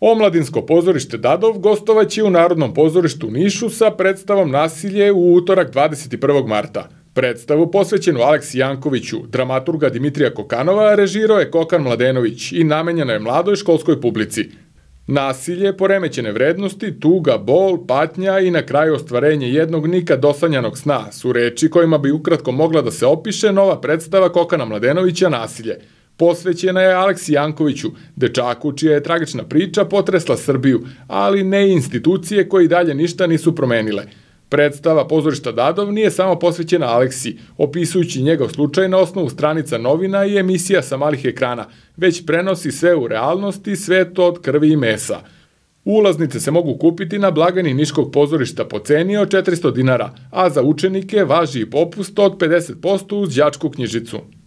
Omladinsko pozorište Dadov gostovaće u Narodnom pozorištu u Nišu sa predstavom Nasilje u utorak 21. marta. Predstavu posvećenu Aleksi Jankoviću, dramaturga Dimitrija Kokanova, režirao je Kokan Mladenović i namenjena je mladoj školskoj publici. Nasilje, poremećene vrednosti, tuga, bol, patnja i na kraju ostvarenje jednog nikad dosanjanog sna su reči kojima bi ukratko mogla da se opiše nova predstava Kokana Mladenovića Nasilje – Posvećena je Aleksi Jankoviću, dečaku čija je tragična priča potresla Srbiju, ali ne i institucije koje i dalje ništa nisu promenile. Predstava pozorišta Dadov nije samo posvećena Aleksi, opisujući njegov slučaj na osnovu stranica novina i emisija sa malih ekrana, već prenosi sve u realnosti, sve to od krvi i mesa. Ulaznice se mogu kupiti na blagani Niškog pozorišta po ceni od 400 dinara, a za učenike važi i popust od 50% uz đačku knjižicu.